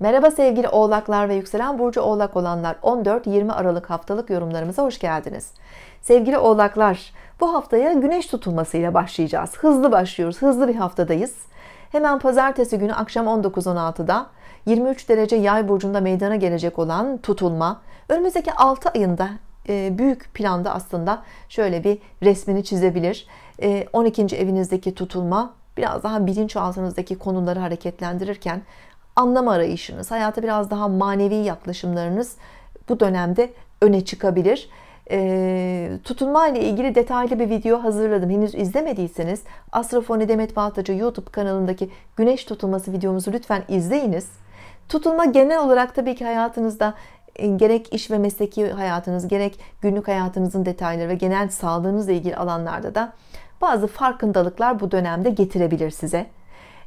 Merhaba sevgili oğlaklar ve yükselen burcu oğlak olanlar 14-20 Aralık haftalık yorumlarımıza hoş geldiniz. Sevgili oğlaklar bu haftaya güneş tutulmasıyla başlayacağız. Hızlı başlıyoruz hızlı bir haftadayız. Hemen pazartesi günü akşam 19.16'da 23 derece yay burcunda meydana gelecek olan tutulma önümüzdeki 6 ayında e, büyük planda aslında şöyle bir resmini çizebilir. 12. E, evinizdeki tutulma biraz daha bilinçaltınızdaki konuları hareketlendirirken anlam arayışınız, hayata biraz daha manevi yaklaşımlarınız bu dönemde öne çıkabilir. E, tutunma ile ilgili detaylı bir video hazırladım. Henüz izlemediyseniz Astrofoni Demet Bahtacı YouTube kanalındaki güneş tutulması videomuzu lütfen izleyiniz. Tutulma genel olarak tabii ki hayatınızda e, gerek iş ve mesleki hayatınız, gerek günlük hayatınızın detayları ve genel sağlığınızla ilgili alanlarda da bazı farkındalıklar bu dönemde getirebilir size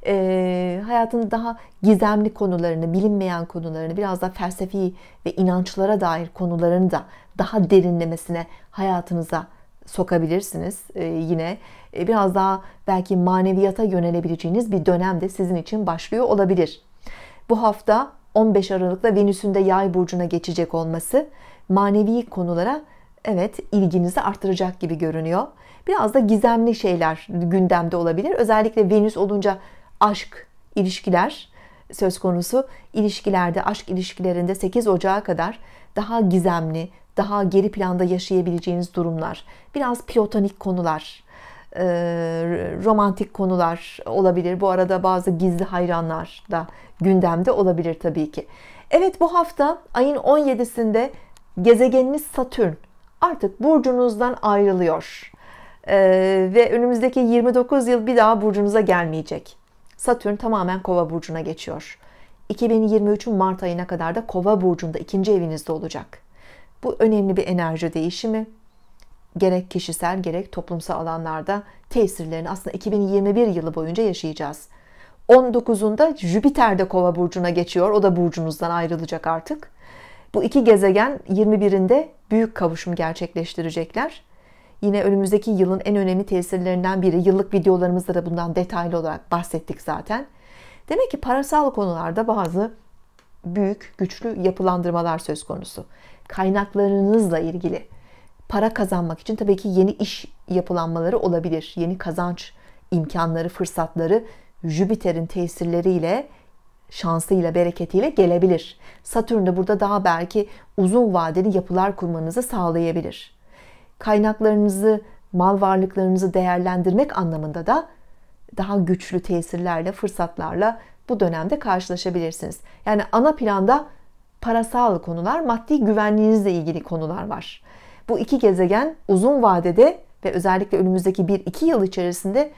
e, hayatın daha gizemli konularını, bilinmeyen konularını, biraz da felsefi ve inançlara dair konularını da daha derinlemesine hayatınıza sokabilirsiniz. E, yine e, biraz daha belki maneviyata yönelebileceğiniz bir dönem de sizin için başlıyor olabilir. Bu hafta 15 Aralık'ta Venüs'ün de Yay burcuna geçecek olması manevi konulara evet ilginizi artıracak gibi görünüyor. Biraz da gizemli şeyler gündemde olabilir. Özellikle Venüs olunca aşk, ilişkiler söz konusu. İlişkilerde, aşk ilişkilerinde 8 Ocağı kadar daha gizemli, daha geri planda yaşayabileceğiniz durumlar, biraz platonik konular, e, romantik konular olabilir. Bu arada bazı gizli hayranlar da gündemde olabilir tabii ki. Evet bu hafta ayın 17'sinde gezegeniniz Satürn artık burcunuzdan ayrılıyor. E, ve önümüzdeki 29 yıl bir daha burcunuza gelmeyecek. Satürn tamamen Kova burcuna geçiyor. 2023'ün Mart ayına kadar da Kova burcunda ikinci evinizde olacak. Bu önemli bir enerji değişimi. Gerek kişisel gerek toplumsal alanlarda tesirlerini aslında 2021 yılı boyunca yaşayacağız. 19'unda Jüpiter de Kova burcuna geçiyor. O da burcunuzdan ayrılacak artık. Bu iki gezegen 21'inde büyük kavuşum gerçekleştirecekler. Yine önümüzdeki yılın en önemli tesirlerinden biri. Yıllık videolarımızda da bundan detaylı olarak bahsettik zaten. Demek ki parasal konularda bazı büyük, güçlü yapılandırmalar söz konusu. Kaynaklarınızla ilgili para kazanmak için tabii ki yeni iş yapılanmaları olabilir. Yeni kazanç imkanları, fırsatları Jüpiter'in tesirleriyle şansıyla, bereketiyle gelebilir. Satürn de burada daha belki uzun vadeli yapılar kurmanızı sağlayabilir kaynaklarınızı, mal varlıklarınızı değerlendirmek anlamında da daha güçlü tesirlerle, fırsatlarla bu dönemde karşılaşabilirsiniz. Yani ana planda parasal konular, maddi güvenliğinizle ilgili konular var. Bu iki gezegen uzun vadede ve özellikle önümüzdeki 1-2 yıl içerisinde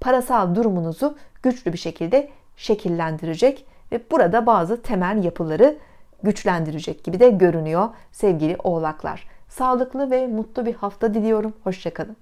parasal durumunuzu güçlü bir şekilde şekillendirecek ve burada bazı temel yapıları güçlendirecek gibi de görünüyor sevgili oğlaklar. Sağlıklı ve mutlu bir hafta diliyorum. Hoşçakalın.